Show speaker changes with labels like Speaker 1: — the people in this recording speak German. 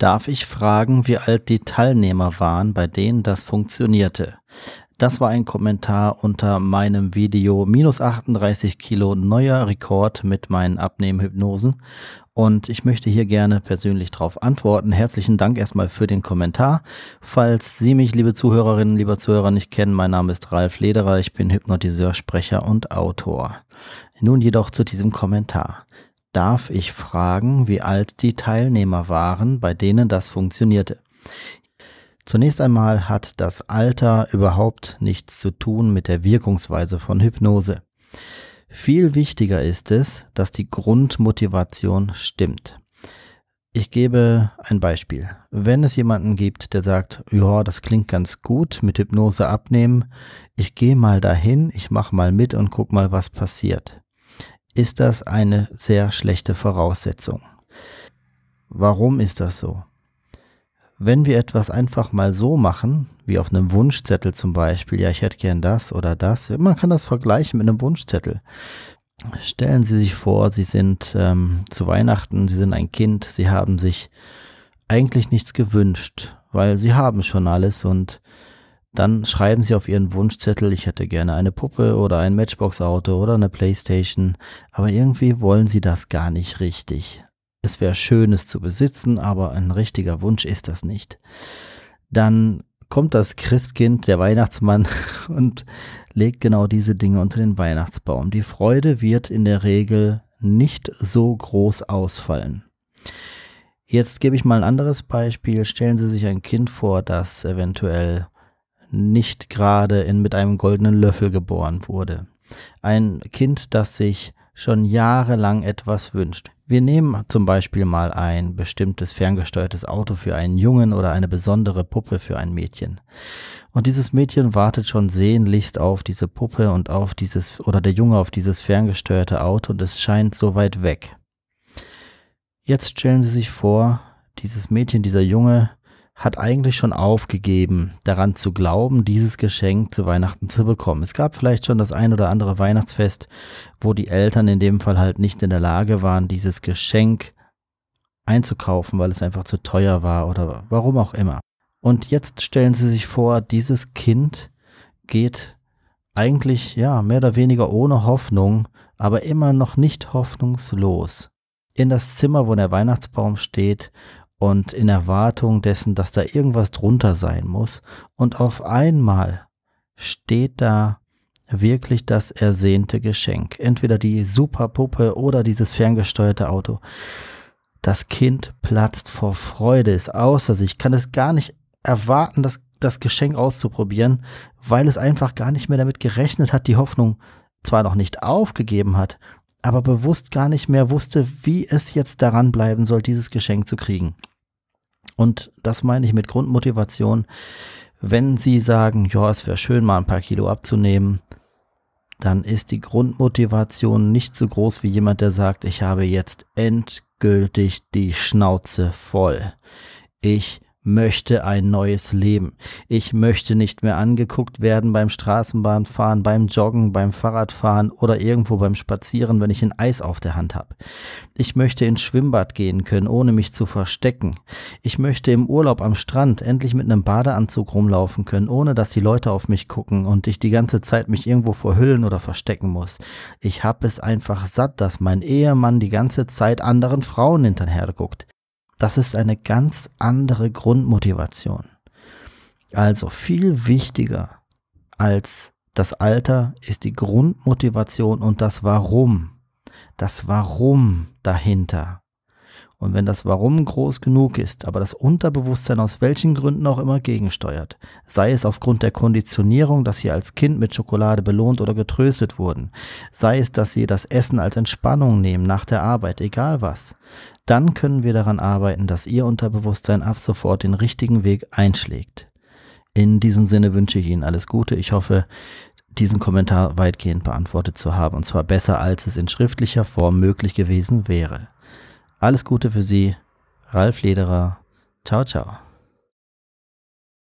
Speaker 1: Darf ich fragen, wie alt die Teilnehmer waren, bei denen das funktionierte? Das war ein Kommentar unter meinem Video minus 38 Kilo neuer Rekord mit meinen Abnehmhypnosen. Und ich möchte hier gerne persönlich darauf antworten. Herzlichen Dank erstmal für den Kommentar. Falls Sie mich, liebe Zuhörerinnen, lieber Zuhörer, nicht kennen, mein Name ist Ralf Lederer. Ich bin Hypnotiseur, Sprecher und Autor. Nun jedoch zu diesem Kommentar darf ich fragen, wie alt die Teilnehmer waren, bei denen das funktionierte. Zunächst einmal hat das Alter überhaupt nichts zu tun mit der Wirkungsweise von Hypnose. Viel wichtiger ist es, dass die Grundmotivation stimmt. Ich gebe ein Beispiel. Wenn es jemanden gibt, der sagt, ja, das klingt ganz gut, mit Hypnose abnehmen, ich gehe mal dahin, ich mache mal mit und guck mal, was passiert ist das eine sehr schlechte Voraussetzung. Warum ist das so? Wenn wir etwas einfach mal so machen, wie auf einem Wunschzettel zum Beispiel, ja, ich hätte gern das oder das, man kann das vergleichen mit einem Wunschzettel. Stellen Sie sich vor, Sie sind ähm, zu Weihnachten, Sie sind ein Kind, Sie haben sich eigentlich nichts gewünscht, weil Sie haben schon alles und dann schreiben Sie auf Ihren Wunschzettel, ich hätte gerne eine Puppe oder ein Matchbox-Auto oder eine Playstation, aber irgendwie wollen Sie das gar nicht richtig. Es wäre schön, es zu besitzen, aber ein richtiger Wunsch ist das nicht. Dann kommt das Christkind, der Weihnachtsmann, und legt genau diese Dinge unter den Weihnachtsbaum. Die Freude wird in der Regel nicht so groß ausfallen. Jetzt gebe ich mal ein anderes Beispiel. Stellen Sie sich ein Kind vor, das eventuell nicht gerade in, mit einem goldenen Löffel geboren wurde. Ein Kind, das sich schon jahrelang etwas wünscht. Wir nehmen zum Beispiel mal ein bestimmtes ferngesteuertes Auto für einen Jungen oder eine besondere Puppe für ein Mädchen. Und dieses Mädchen wartet schon sehnlichst auf diese Puppe und auf dieses oder der Junge auf dieses ferngesteuerte Auto und es scheint so weit weg. Jetzt stellen Sie sich vor, dieses Mädchen, dieser Junge hat eigentlich schon aufgegeben, daran zu glauben, dieses Geschenk zu Weihnachten zu bekommen. Es gab vielleicht schon das ein oder andere Weihnachtsfest, wo die Eltern in dem Fall halt nicht in der Lage waren, dieses Geschenk einzukaufen, weil es einfach zu teuer war oder warum auch immer. Und jetzt stellen Sie sich vor, dieses Kind geht eigentlich ja mehr oder weniger ohne Hoffnung, aber immer noch nicht hoffnungslos in das Zimmer, wo der Weihnachtsbaum steht und in Erwartung dessen, dass da irgendwas drunter sein muss. Und auf einmal steht da wirklich das ersehnte Geschenk. Entweder die Superpuppe oder dieses ferngesteuerte Auto. Das Kind platzt vor Freude, ist außer sich, kann es gar nicht erwarten, das, das Geschenk auszuprobieren, weil es einfach gar nicht mehr damit gerechnet hat, die Hoffnung zwar noch nicht aufgegeben hat, aber bewusst gar nicht mehr wusste, wie es jetzt daran bleiben soll, dieses Geschenk zu kriegen. Und das meine ich mit Grundmotivation. Wenn Sie sagen, ja, es wäre schön, mal ein paar Kilo abzunehmen, dann ist die Grundmotivation nicht so groß wie jemand, der sagt, ich habe jetzt endgültig die Schnauze voll. Ich möchte ein neues Leben. Ich möchte nicht mehr angeguckt werden beim Straßenbahnfahren, beim Joggen, beim Fahrradfahren oder irgendwo beim Spazieren, wenn ich ein Eis auf der Hand habe. Ich möchte ins Schwimmbad gehen können, ohne mich zu verstecken. Ich möchte im Urlaub am Strand endlich mit einem Badeanzug rumlaufen können, ohne dass die Leute auf mich gucken und ich die ganze Zeit mich irgendwo verhüllen oder verstecken muss. Ich habe es einfach satt, dass mein Ehemann die ganze Zeit anderen Frauen hinterher guckt. Das ist eine ganz andere Grundmotivation. Also viel wichtiger als das Alter ist die Grundmotivation und das Warum. Das Warum dahinter. Und wenn das Warum groß genug ist, aber das Unterbewusstsein aus welchen Gründen auch immer gegensteuert, sei es aufgrund der Konditionierung, dass sie als Kind mit Schokolade belohnt oder getröstet wurden, sei es, dass sie das Essen als Entspannung nehmen nach der Arbeit, egal was, dann können wir daran arbeiten, dass Ihr Unterbewusstsein ab sofort den richtigen Weg einschlägt. In diesem Sinne wünsche ich Ihnen alles Gute. Ich hoffe, diesen Kommentar weitgehend beantwortet zu haben, und zwar besser, als es in schriftlicher Form möglich gewesen wäre. Alles Gute für Sie, Ralf Lederer. Ciao, ciao.